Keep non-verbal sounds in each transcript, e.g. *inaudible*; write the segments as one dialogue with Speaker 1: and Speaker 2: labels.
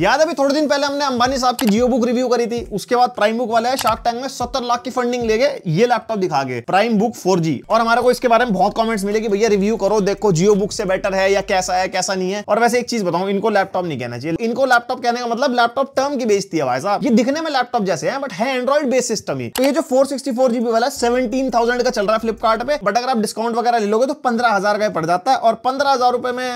Speaker 1: याद अभी थोड़े दिन पहले हमने अंबानी साहब की जियो बुक रिव्यू करी थी उसके बाद प्राइम बुक वाले शार्क टैंक में सत्तर लाख की फंडिंग गए ये लैपटॉप दिखा गए प्राइम बुक फोर और हमारे को इसके बारे में बहुत कॉमेंट्स मिले कि भैया रिव्यू करो देखो जियो बुक से बेटर है या कैसा है कैसा नहीं है और वैसे एक चीज बताऊँ इनको लैपटॉप नहीं कहना चाहिए इनको लैपटॉप कहने का मतलब लैपटॉप टर्म की बेचती है भाई साहब ये दिखने में लैपटॉप जैसे है बट है एंड्रॉइड बेस सिस्टम ही तो ये जो फोर सिक्सटी फोर वाला सेवेंटीन थाउजेंड का चल रहा है फ्लिपकार्ट पे बट अगर आप डिस्काउंट वगैरह ले लोगे तो पंद्रह हजार का पड़ जाता है और पंद्रह हजार रुपए में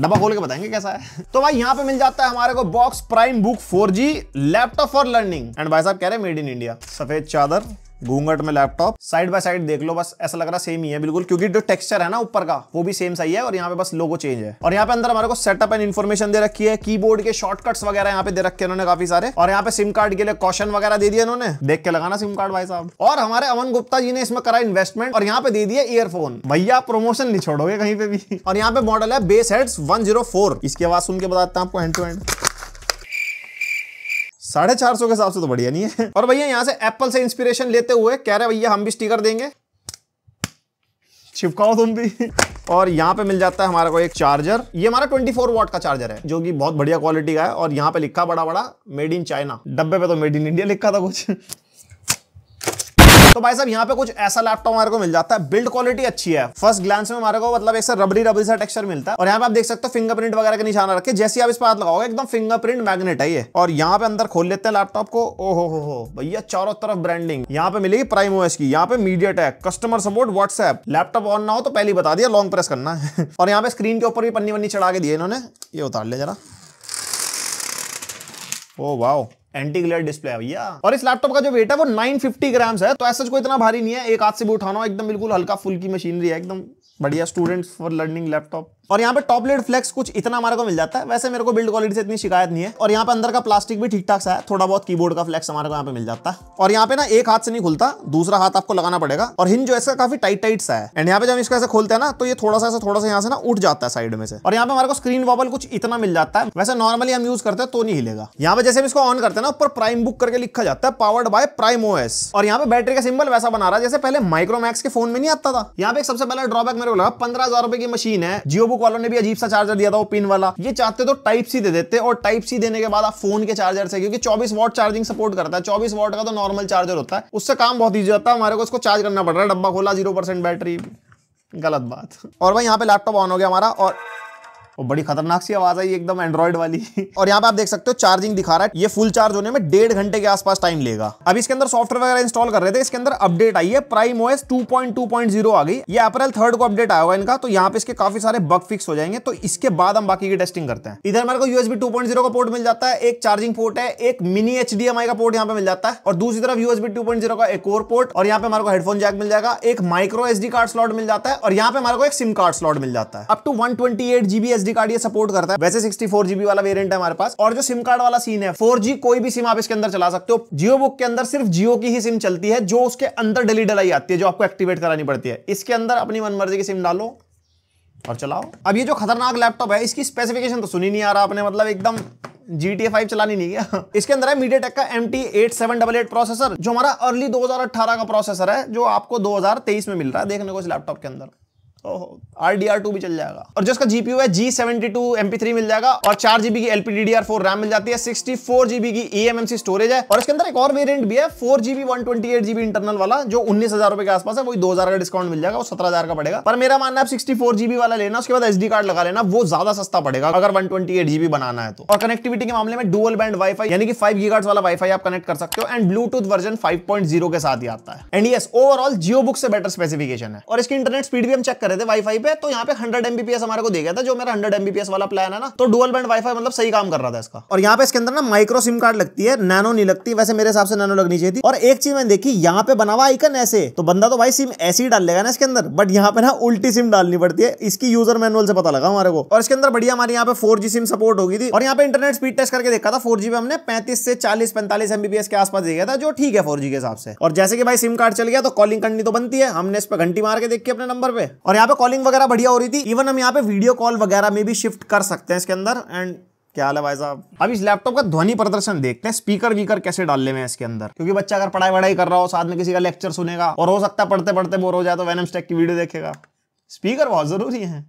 Speaker 1: डब्बा खोल के बताएंगे कैसा है तो भाई यहाँ पे मिल जाता है हमारे को box Prime Book 4G laptop for learning and भाई साहब कह रहे हैं मेड इन इंडिया सफेद चादर घूंघट में लैपटॉप साइड बाय साइड देख लो बस ऐसा लग रहा सेम ही है बिल्कुल क्योंकि जो टेक्सचर है ना ऊपर का वो भी सेम सही है और यहाँ पे बस लोगो चेंज है और यहाँ पे अंदर हमारे को सेटअप एंड इन्फॉर्मेशन दे रखी है कीबोर्ड के शॉर्टकट्स वगैरह यहाँ पे दे रखे उन्होंने काफी सारे और यहाँ पे सिम कार्ड के लिए क्वेश्चन वगैरह दे दिया उन्होंने देख के लगाना सिम कार्ड भाई साहब और हमारे अमन गुप्ता जी ने इसमें करा इन्वेस्टमेंट और यहाँ पे दे दिया ईयरफोन भैया प्रोमोशन नहीं छोड़ोगे कहीं पे भी और यहाँ पे मॉडल है बेस हेड्स फोर इसके आवाज सुन के बताते हैं आपको हैंड टू हैंड साढ़े चार सौ के हिसाब से तो बढ़िया नहीं है और भैया यहाँ से एप्पल से इंस्पिरेशन लेते हुए कह रहे भैया हम भी स्टिकर देंगे चिपकाओ तुम भी और यहाँ पे मिल जाता है हमारा को एक चार्जर ये हमारा 24 फोर वॉट का चार्जर है जो कि बहुत बढ़िया क्वालिटी का है और यहाँ पे लिखा बड़ा बड़ा मेड इन चाइना डब्बे पे तो मेड इन इंडिया लिखा था कुछ तो भाई साहब यहाँ पे कुछ ऐसा लैपटॉप हमारे को मिल जाता है बिल्ड क्वालिटी अच्छी है फर्स्ट ग्लांस में हमारे को मतलब एक रबरी रबरी सा टेक्सचर मिलता है और यहाँ पे आप देख सकते हो फिंगरप्रिंट वगैरह के निशाना रखे जैसे आप इस पर हाथ लगाओगे एकदम फिंगरप्रिंट मैग्नेट है ये और यहाँ पे अंदर खोल लेते हैं लैपटॉप को ओ हो हो हो भैया चारों तरफ ब्रांडिंग यहाँ पे मिलेगी प्राइम ओएस की यहाँ पे MediaTek customer support WhatsApp laptop on ना हो तो पहले बता दिया लॉन्ग प्रेस करना है *laughs* और यहाँ पे स्क्रीन के ऊपर भी पन्नी वन्नी चढ़ा के दिए इन्होंने ये उतार ले जरा oh wow anti glare display है भैया और इस लैपटॉप का जो वेट है वो 950 ग्राम्स है तो ऐसा कोई इतना भारी नहीं है एक हाथ से भी उठाना एकदम बिल्कुल हल्का फुल्की मशीनरी है एकदम बढ़िया स्टूडेंट्स फॉर लर्निंग लैपटॉप और यहाँ पे टॉपलेट फ्लेक्स कुछ इतना हमारे को मिल जाता है वैसे मेरे को बिल्ड क्वालिटी से इतनी शिकायत नहीं है और यहाँ पे अंदर का प्लास्टिक भी ठीक ठाक सा है थोड़ा बहुत कीबोर्ड का फ्लेक्स हमारे को यहाँ पे मिल जाता है और यहाँ पे ना एक हाथ से नहीं खुलता दूसरा हाथ आपको लगाना पड़ेगा और हिंज जो ऐसा काफी टाइट टाइट सा है एंड यहाँ पे जब इसको ऐसे खोलते हैं ना तो ये थोड़ा सा थोड़ा सा यहाँ से ना उठ जाता है साइड में से और यहाँ पे हमारे को स्क्रीन वॉबल कुछ इतना मिल जाता है वैसे नॉर्मली हम यूज करते हैं तो नहीं हिलेगा यहाँ पे जैसे हम इसको ऑन करते हैं ना ऊपर प्राइम बुक करके लिखा जाता है पावर्ड बाय प्राइम ओएस और यहाँ पे बैटरी का सिंबल वैसा बना रहा है जैसे पहले माइक्रोमैक्स के फोन में नहीं आता था यहाँ पे सबसे पहला ड्रॉबैक मेरे को लगा पंद्रह हजार रुपए की मशीन है जियो बुक नोटबुक वालों ने भी अजीब सा चार्जर दिया था वो पिन वाला ये चाहते तो टाइप सी दे देते और टाइप सी देने के बाद आप फोन के चार्जर से क्योंकि चौबीस वॉट चार्जिंग सपोर्ट करता है चौबीस वॉट का तो नॉर्मल चार्जर होता है उससे काम बहुत ईजी होता है हमारे को उसको चार्ज करना पड़ रहा है डब्बा खोला जीरो बैटरी गलत बात और भाई यहाँ पे लैपटॉप ऑन हो गया हमारा और और बड़ी खतरनाक सी आवाज आई एकदम एंड्रॉइड वाली *laughs* और यहाँ पे आप देख सकते हो चार्जिंग दिखा रहा है ये फुल चार्ज होने में डेढ़ घंटे के आसपास टाइम लेगा अब इसके अंदर सॉफ्टवेयर वगैरह इंस्टॉल कर रहे थे इसके अंदर अपडेट आई है प्राइम ओएस 2.2.0 आ गई ये अप्रैल थर्ड को अपडेट आया हुआ इनका तो यहाँ पे इसके काफी सारे बग फिक्स हो जाएंगे तो इसके बाद हम बाकी की टेस्टिंग करते हैं इधर मेरे को यूएसबी 2.0 का पोर्ट मिल जाता है एक चार्जिंग पोर्ट है एक मिनी एच का पोर्ट यहाँ पे मिल जाता है और दूसरी तरफ यूएसबी 2.0 का एक और पोर्ट और यहाँ पे हमारे को हेडफोन जैक मिल जाएगा एक माइक्रो एस कार्ड स्लॉट मिल जाता है और यहाँ पे हमारे को एक सिम कार्ड स्लॉट मिल जाता है up to one twenty eight GB SD SD card ये सपोर्ट करता है वैसे सिक्सटी वाला वेरियंट है हमारे पास और जो सिम कार्ड वाला सीन है फोर कोई भी सिम आप इसके अंदर चला सकते हो जियो बुक के अंदर सिर्फ जियो की ही सिम चलती है जो उसके अंदर डली डलाई आती है जो आपको एक्टिवेट करानी पड़ती है इसके अंदर अपनी मनमर्जी की सिम डालो और चलाओ अब ये जो खतरनाक लैपटॉप है इसकी स्पेसिफिकेशन तो सुनी नहीं आ रहा आपने मतलब एकदम GTA 5 चलानी नहीं है *laughs* इसके अंदर है मीडिया टेक का M T eight seven double eight processor जो हमारा अर्ली 2018 का प्रोसेसर है जो आपको 2023 में मिल रहा है देखने को इस लैपटॉप के अंदर आर डी आर टू भी चल जाएगा और जो जीपीयू है G seventy two MP three मिल जाएगा और चार जीबी की LP D R four RAM मिल जाती है सिक्सटी फोर जीबी की E M M C storage है और इसके अंदर एक और वेरिएंट भी है four GB one twenty eight GB internal वाला जो उन्नीस हजार रुपए के आसपास है वही दो हजार का डिस्काउंट मिल जाएगा वो सत्रह हजार का पड़ेगा पर मेरा मानना है सिक्सटी फोर जीबी वाला लेना उसके बाद डी कार्ड लगा लेना वो ज्यादा सस्ता पड़ेगा अगर वन ट्वेंटी एट जीबी बनाना है तो और कनेक्टिविटी के मामले में डुअल बैंड वाईफाई यानी कि फाइव जी वाला वाईफाई आप कनेक्ट कर सकते हो and Bluetooth version five point zero के साथ ही आता है and yes overall JioBook से बेटर स्पेसिफिकेशन है और इसकी इंटरनेट स्पीड भी हम चेक कर रहे थे वाईफाई पे तो यहाँ पे हंड्रेड एमबीपीएस हमारे को दे गया था जो मेरा हंड्रेड एमबीपीएस वाला प्लान है ना तो डुअल बैंड वाईफाई मतलब सही काम कर रहा था इसका और यहाँ पे इसके अंदर ना माइक्रो सिम कार्ड लगती है नैनो नहीं लगती वैसे मेरे हिसाब से नैनो लगनी चाहिए थी और एक चीज मैंने देखी यहाँ पे बना हुआ आइकन ऐसे तो बंदा तो भाई सिम ऐसी डाल लेगा ना इसके अंदर बट यहाँ पे ना उल्टी सिम डालनी पड़ती है इसकी यूजर मैनुअल से पता लगा हमारे को और इसके अंदर बढ़िया हमारे यहाँ पे फोर सिम सपोर्ट होगी थी और यहाँ पे इंटरनेट स्पीड टेस्ट करके देखा था फोर पे हमने पैंतीस से चालीस पैंतालीस एमबीपीएस के आसपास देखा था जो ठीक है फोर के हिसाब से और जैसे कि भाई सिम कार्ड चल गया तो कॉलिंग करनी तो बनती है हमने इस पर घंटी मार के देखी अपने नंबर पे और यहाँ पे कॉलिंग वगैरह बढ़िया हो रही थी इवन हम यहाँ पे वीडियो कॉल वगैरह में भी शिफ्ट कर सकते हैं इसके अंदर एंड क्या है भाई साहब अब इस लैपटॉप का ध्वनि प्रदर्शन देखते हैं स्पीकर वीकर कैसे डालने में इसके अंदर क्योंकि बच्चा अगर पढ़ाई वढ़ाई कर रहा हो साथ में किसी का लेक्चर सुनेगा और हो सकता है पढ़ते पढ़ते बोर हो जाए तो वैनम स्टेक की वीडियो देखेगा स्पीकर बहुत जरूरी है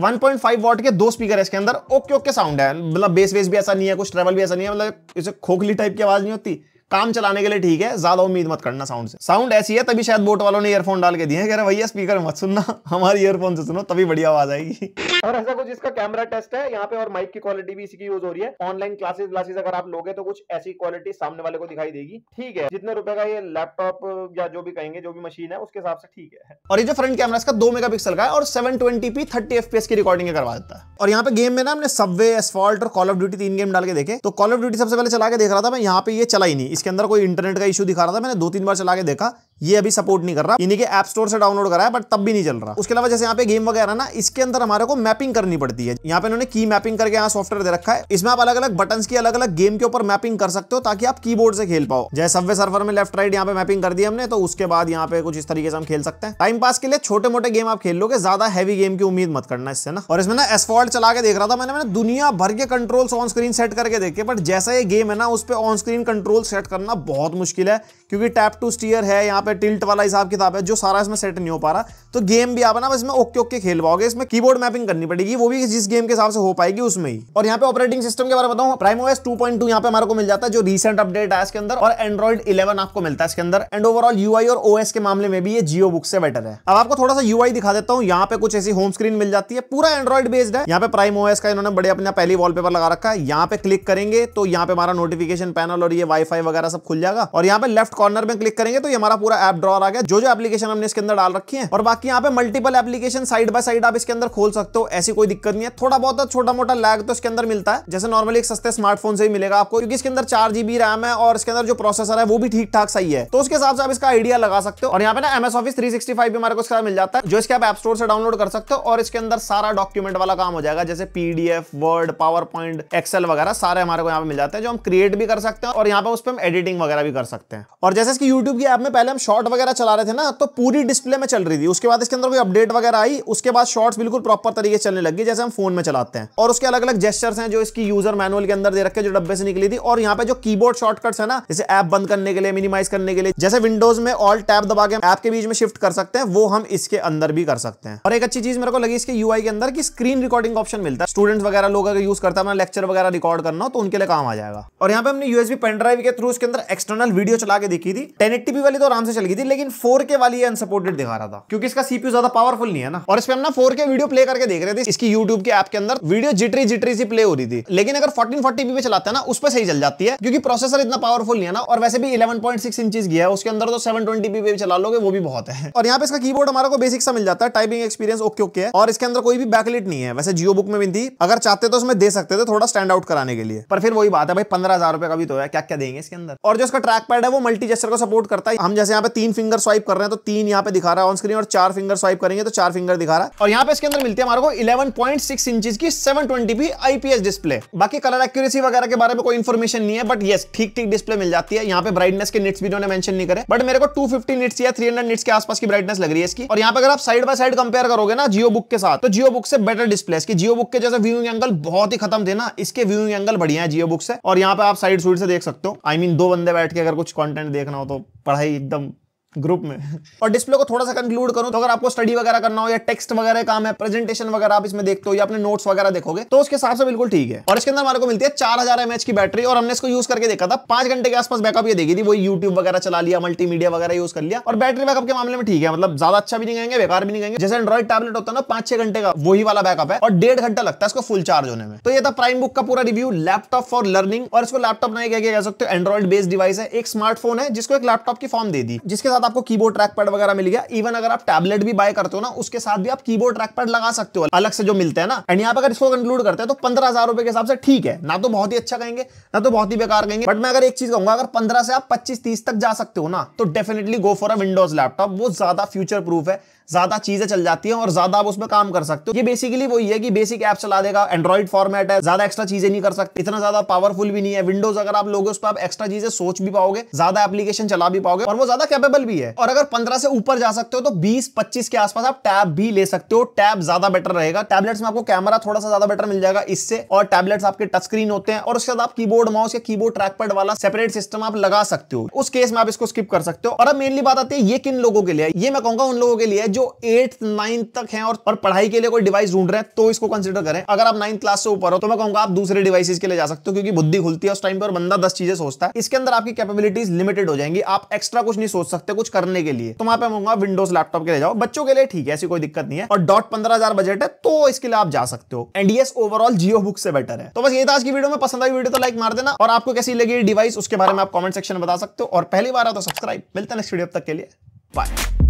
Speaker 1: 1.5 वॉट के दो स्पीकर है इसके अंदर ओके ओके साउंड है मतलब बेस वेस भी ऐसा नहीं है कुछ ट्रेवल भी ऐसा नहीं है मतलब इसे खोखली टाइप की आवाज नहीं होती काम चलाने के लिए ठीक है ज्यादा उम्मीद मत करना साउंड से साउंड ऐसी है तभी शायद बोट वालों ने ईयरफोन डाल के दिए हैं कह रहे भैया स्पीकर मत सुनना हमारे ईयरफोन से सुनो तभी बढ़िया आवाज आएगी और ऐसा कुछ इसका कैमरा टेस्ट है यहाँ पे और माइक की क्वालिटी भी इसी की यूज हो रही है ऑनलाइन क्लासेस व्लासेज अगर आप लोगे तो कुछ ऐसी क्वालिटी सामने वाले को दिखाई देगी ठीक है जितने रुपए का ये लैपटॉप या जो भी कहेंगे जो भी मशीन है उसके हिसाब से ठीक है और ये जो फ्रंट कैमरा इसका दो मेगा का है और seven twenty p thirty F की रिकॉर्डिंग करवा देता है और यहाँ पे गेम में ना हमने सबवे एसफॉल्ट और कॉल ऑफ ड्यूटी तीन गेम डाल के देखे तो कॉल ऑफ ड्यूटी सबसे पहले चला के देख रहा था मैं यहाँ पे ये चला ही नहीं इसके अंदर कोई इंटरनेट का इशू दिखा रहा था मैंने दो तीन बार चला के देखा ये अभी सपोर्ट नहीं कर रहा इन्हीं के ऐप स्टोर से डाउनलोड करा है बट तब भी नहीं चल रहा उसके अलावा जैसे यहाँ पे गेम वगैरह ना इसके अंदर हमारे को मैपिंग करनी पड़ती है यहाँ पे इन्होंने की मैपिंग करके यहाँ सॉफ्टवेयर दे रखा है इसमें आप अलग अलग बटन की अलग अलग गेम के ऊपर मैपिंग कर सकते हो ताकि आप की से खेल पाओ जैसे सब्वे सर्वर में लेफ्ट राइट यहाँ पे मैपिंग कर दी हमने तो उसके बाद यहाँ पे कुछ इस तरीके से हम खेल सकते हैं टाइम पास के लिए छोटे मोटे गेम आप खेल लोगे ज्यादा हैवी गेम की उम्मीद मत करना इससे ना और इसमें ना एसफॉल्ट चला के देख रहा था मैंने मैंने दुनिया भर के कंट्रोल्स ऑन स्क्रीन सेट करके देखे बट जैसा ये गेम है ना उस पर ऑन स्क्रीन कंट्रोल सेट करना बहुत मुश्किल है क्योंकि टैप टू स्टीयर है यहाँ हिसाब है टिल्ट वाला हिसाब किताब है जो सारा इसमें सेट नहीं हो पा रहा तो गेम भी आप ना इसमें ओके ओके खेल पाओगे इसमें कीबोर्ड मैपिंग करनी पड़ेगी वो भी जिस गेम के हिसाब से हो पाएगी उसमें ही और यहाँ पे ऑपरेटिंग सिस्टम के बारे में बताऊँ प्राइम ओएस टू पॉइंट पे हमारे को मिल जाता है जो रिसेंट अपडेट है इसके अंदर और एंड्रॉइड इलेवन आपको मिलता है इसके अंदर एंड ओवरऑल यू और ओएस के मामले में भी ये जियो बुक से बेटर है अब आपको थोड़ा सा यू दिखा देता हूँ यहाँ पे कुछ ऐसी होम स्क्रीन मिल जाती है पूरा एंड्रॉइड बेस्ड है यहाँ पे प्राइम ओएस का इन्होंने बड़े अपना पहली वॉलपेपर लगा रखा है यहाँ पे क्लिक करेंगे तो यहाँ पे हमारा नोटिफिकेशन पैनल और ये वाईफाई वगैरह सब खुल जाएगा और यहाँ पे लेफ्ट कॉर्नर में क्लिक करेंगे तो ये हमारा पूरा पूरा ऐप ड्रॉर आ गया जो जो एप्लीकेशन हमने इसके अंदर डाल रखी है और बाकी यहाँ पे multiple application side by side आप इसके अंदर खोल सकते हो ऐसी कोई दिक्कत नहीं है थोड़ा बहुत तो छोटा मोटा लैग तो इसके अंदर मिलता है जैसे नॉर्मली एक सस्ते स्मार्टफोन से ही मिलेगा आपको क्योंकि इसके अंदर चार जीबी रैम है और इसके अंदर जो प्रोसेसर है वो भी ठीक ठाक सही है तो उसके हिसाब से आप इसका आइडिया लगा सकते हो और यहाँ पे ना MS Office three sixty five भी हमारे को इसका मिल जाता है जो इसके आप एप स्टोर से डाउनलोड कर सकते हो और इसके अंदर सारा डॉक्यूमेंट वाला काम हो जाएगा जैसे PDF Word PowerPoint Excel वगैरह सारे हमारे को यहाँ पे मिल जाते हैं जो हम क्रिएट भी कर सकते हैं और यहाँ पे उस पर हम एडिटिंग वगैरह भी कर सकते हैं और जैसे इसकी यूट्यूब की ऐप में पहले हम शॉर्ट वगैरह चला रहे थे ना तो पूरी डिस्प्ले में चल रही थी उसके बाद इसके अंदर कोई अपडेट वगैरह आई उसके बाद शॉर्ट्स बिल्कुल प्रॉपर तरीके चलने लगी जैसे हम फोन में चलाते हैं और उसके अलग अलग जेस्टर्स हैं जो इसकी यूजर मैनुअल के अंदर दे रखे जो डब्बे से निकली थी और यहाँ पे जो कीबोर्ड शॉर्टकट्स है ना जैसे ऐप बंद करने के लिए मिनिमाइज करने के लिए जैसे विंडोज में ऑल टैप दबा के ऐप के बीच में शिफ्ट कर सकते हैं वो हम इसके अंदर भी कर सकते हैं और एक अच्छी चीज मेरे को लगी इसके यू के अंदर की स्क्रीन रिकॉर्डिंग ऑप्शन मिलता है स्टूडेंट्स वगैरह लोग अगर यूज करता है अपना लेक्चर वगैरह रिकॉर्ड करना हो तो उनके लिए काम आ जाएगा और यहाँ पे हमने यूएसबी पेन ड्राइव के थ्रू इसके अंदर एक्सटर्नल वीडियो चला के देखी थी टेन वाली तो आराम से चल गई थी लेकिन फोर के वाली अनसपोर्टेड दिखा रहा था क्योंकि इसका सीपीयू ज्यादा पावरफुल नहीं है ना और इस पर हम ना फोर के वीडियो प्ले करके देख रहे थे इसकी यूट्यूब के ऐप के अंदर वीडियो जिटरी जिटरी सी प्ले हो रही थी लेकिन अगर फोर्टीन फोर्टी पे चलाते ना उस पर सही चल जाती है क्योंकि प्रोसेसर इतना पावरफुल नहीं है ना और वैसे भी इलेवन पॉइंट सिक्स इंचज गया है उसके अंदर तो सेवन ट्वेंटी पे भी चला लोगे वो भी बहुत है और यहाँ पे इसका कीबोर्ड हमारा को बेसिक सा मिल जाता है टाइपिंग एक्सपीरियंस ओके ओके है और इसके अंदर कोई भी बैकलेट नहीं है वैसे जियो बुक में भी थी अगर चाहते तो उसमें दे सकते थे थोड़ा स्टैंड आउट कराने के लिए पर फिर वही बात है भाई पंद्रह हजार रुपए का भी तो है क्या क्या देंगे इसके अंदर और जो इसका ट्रैक पैड है वो मल्टी जेस्टर को सपोर्ट करता है हम जैसे यहाँ पे तीन फिंगर स्वाइप कर रहे हैं तो तीन यहाँ पे दिखा रहा है ऑन स्क्रीन और चार फिंगर स्वाइप करेंगे तो चार फिंगर दिखा रहा है और यहाँ पे इसके अंदर मिलती है हमारे को 11.6 इंचेस की 720p आईपीएस डिस्प्ले बाकी कलर एक्यूरेसी वगैरह के बारे में कोई इन्फॉर्मेशन नहीं है बट यस ठीक ठीक डिस्प्ले मिल जाती है यहाँ पे ब्राइटनेस के निट्स भी उन्होंने मैंशन नहीं करे बट मेरे को टू फिफ्टी निट्स या थ्री हंड्रेड के आसपास की ब्राइटनेस लग रही है इसकी और यहाँ पर अगर आप साइड बाय साइड कंपेयर करोगे ना जियो बुक के साथ तो जियो बुक से बेटर डिस्प्ले इसकी जियो बुक के जैसे व्यूइंग एंगल बहुत ही खत्म थे ना इसके व्यूइंग एंगल बढ़िया है जियो बुक से और यहाँ पे आप साइड सूट से देख सकते हो आई मीन दो बंदे बैठ के अगर कुछ कॉन्टेंट देखना हो तो पढ़ाई एकदम ग्रुप में और डिस्प्ले को थोड़ा सा कंक्लूड करूं तो अगर आपको स्टडी वगैरह करना हो या टेक्स्ट वगैरह काम है प्रेजेंटेशन वगैरह आप इसमें देखते हो या अपने नोट्स वगैरह देखोगे तो उसके हिसाब से बिल्कुल ठीक है और इसके अंदर हमारे को मिलती है चार हजार की बैटरी और हमने इसको यूज करके देखा था पांच घंटे के आसपास बैकअप ये देखी थी वो यूट्यूब वगैरह चला लिया मल्टीमीडिया वगैरह यूज कर लिया और बैटरी बैकअप के मामले में ठीक है मतलब ज्यादा अच्छा भी नहीं कहेंगे बेकार भी नहीं कहेंगे जैसे एंड्रॉइड टैबलेट होता है ना पांच छह घंटे का वही वाला बैकअप है और डेढ़ घंटा लगता है इसको फुल चार्ज होने में तो ये था प्राइम बुक का पूरा रिव्यू लैपटॉप फॉर लर्निंग और इसको लैपटॉप नहीं कह सकते एंड्रॉइड बेस्ड डिवाइस है एक स्मार्टफोन है जिसको एक लैपटॉप की फॉर्म दे दी जिसके साथ आपको कीबोर्ड ट्रैक पैड वगैरह मिल गया इवन अगर आप टैबलेट भी बाय करते हो ना उसके साथ भी आप कीबोर्ड ट्रैक पैड लगा सकते हो अलग से जो मिलते हैं ना एंड यहाँ पर अगर इसको कंक्लूड करते हैं तो पंद्रह हजार रुपए के हिसाब से ठीक है ना तो बहुत ही अच्छा कहेंगे ना तो बहुत ही बेकार कहेंगे बट मैं अगर एक चीज कहूंगा अगर पंद्रह से आप पच्चीस तीस तक जा सकते हो ना तो definitely go for a Windows laptop वो ज्यादा फ्यूचर प्रूफ है ज्यादा चीजें चल जाती है और ज्यादा आप उसमें काम कर सकते हो ये बेसिकली वही है कि बेसिक ऐप चला देगा एंड्रॉइड फॉर्मेट है ज्यादा एक्स्ट्रा चीजें नहीं कर सकते इतना ज्यादा पावरफुल भी नहीं है विंडोज अगर आप लोगों उस पर आप एक्स्ट्रा चीजें सोच भी पाओगे ज्यादा एप्लीकेशन चला भी पाओगे और वो ज्यादा कैपेबल भी है और अगर पंद्रह से ऊपर जा सकते हो तो बीस पच्चीस के आसपास आप टैब भी ले सकते हो टैब ज्यादा बेटर रहेगा टैबलेट्स में आपको कैमरा थोड़ा सा ज्यादा बेटर मिल जाएगा इससे और टैबलेट्स आपके टच स्क्रीन होते हैं और उसके बाद आप कीबोर्ड माउस या कीबोर्ड ट्रैकपैड वाला सेपरेट सिस्टम आप लगा सकते हो उस केस में आप इसको स्किप कर सकते हो और अब मेनली बात आती है ये किन लोगों के लिए ये मैं कहूंगा उन लोगों के लिए जो एट्थ नाइन्थ तक है और, और पढ़ाई के लिए कोई डिवाइस ढूंढ रहे हैं तो इसको कंसिडर करें अगर आप नाइन्थ क्लास से ऊपर हो तो मैं कहूंगा आप दूसरे डिवाइसेज के लिए जा सकते हो क्योंकि बुद्धि खुलती है उस टाइम पर बंदा दस चीजें सोचता है इसके अंदर आपकी कैपेबिलिटीज लिमिटेड हो जाएंगी आप एक्स्ट्रा कुछ नहीं सोच सकते कुछ करने के लिए तो वहां पर कहूंगा विंडोज लैपटॉप के लिए जाओ बच्चों के लिए ठीक है ऐसी कोई दिक्कत नहीं है और डॉट पंद्रह बजट है तो इसके लिए आप जा सकते हो and yes overall JioBook से बेटर है तो बस ये था आज की वीडियो में पसंद आई वीडियो तो लाइक मार देना और आपको कैसी लगी डिवाइस उसके बारे में आप कमेंट सेक्शन में बता सकते हो और पहली बार आ तो सब्सक्राइब मिलते हैं नेक्स्ट वीडियो तक के लिए बाय